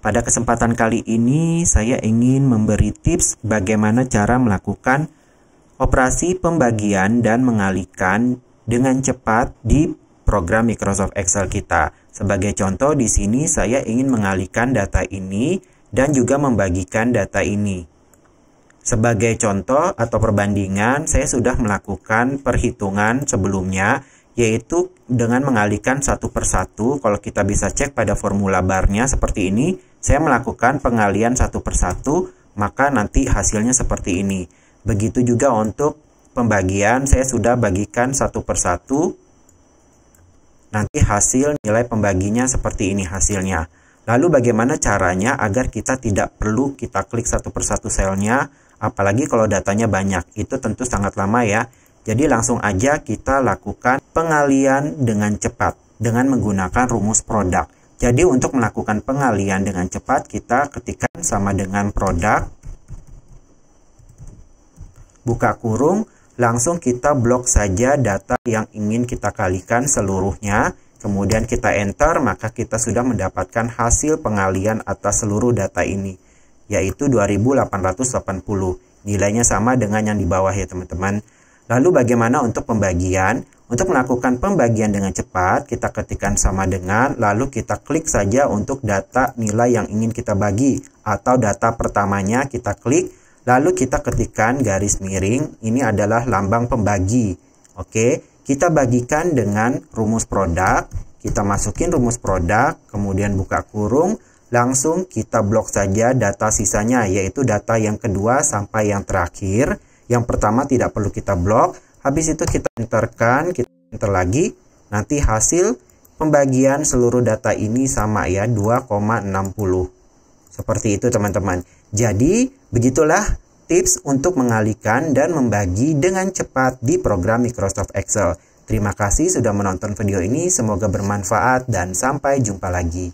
Pada kesempatan kali ini, saya ingin memberi tips bagaimana cara melakukan operasi pembagian dan mengalihkan dengan cepat di program Microsoft Excel kita. Sebagai contoh, di sini saya ingin mengalihkan data ini dan juga membagikan data ini. Sebagai contoh atau perbandingan, saya sudah melakukan perhitungan sebelumnya, yaitu dengan mengalihkan satu persatu. Kalau kita bisa cek pada formula barnya seperti ini, saya melakukan pengalian satu persatu, maka nanti hasilnya seperti ini. Begitu juga untuk pembagian, saya sudah bagikan satu persatu. Nanti hasil nilai pembaginya seperti ini hasilnya. Lalu bagaimana caranya agar kita tidak perlu kita klik satu persatu selnya, apalagi kalau datanya banyak. Itu tentu sangat lama ya. Jadi langsung aja kita lakukan pengalian dengan cepat dengan menggunakan rumus produk. Jadi untuk melakukan pengalian dengan cepat kita ketikkan sama dengan produk buka kurung langsung kita blok saja data yang ingin kita kalikan seluruhnya kemudian kita enter maka kita sudah mendapatkan hasil pengalian atas seluruh data ini yaitu 2880 nilainya sama dengan yang di bawah ya teman-teman lalu bagaimana untuk pembagian untuk melakukan pembagian dengan cepat, kita ketikkan sama dengan, lalu kita klik saja untuk data nilai yang ingin kita bagi, atau data pertamanya kita klik, lalu kita ketikkan garis miring, ini adalah lambang pembagi. Oke, kita bagikan dengan rumus produk, kita masukin rumus produk, kemudian buka kurung, langsung kita blok saja data sisanya yaitu data yang kedua sampai yang terakhir. Yang pertama tidak perlu kita blok, Habis itu kita enterkan, kita enter lagi. Nanti hasil pembagian seluruh data ini sama ya 2,60. Seperti itu teman-teman. Jadi begitulah tips untuk mengalihkan dan membagi dengan cepat di program Microsoft Excel. Terima kasih sudah menonton video ini, semoga bermanfaat dan sampai jumpa lagi.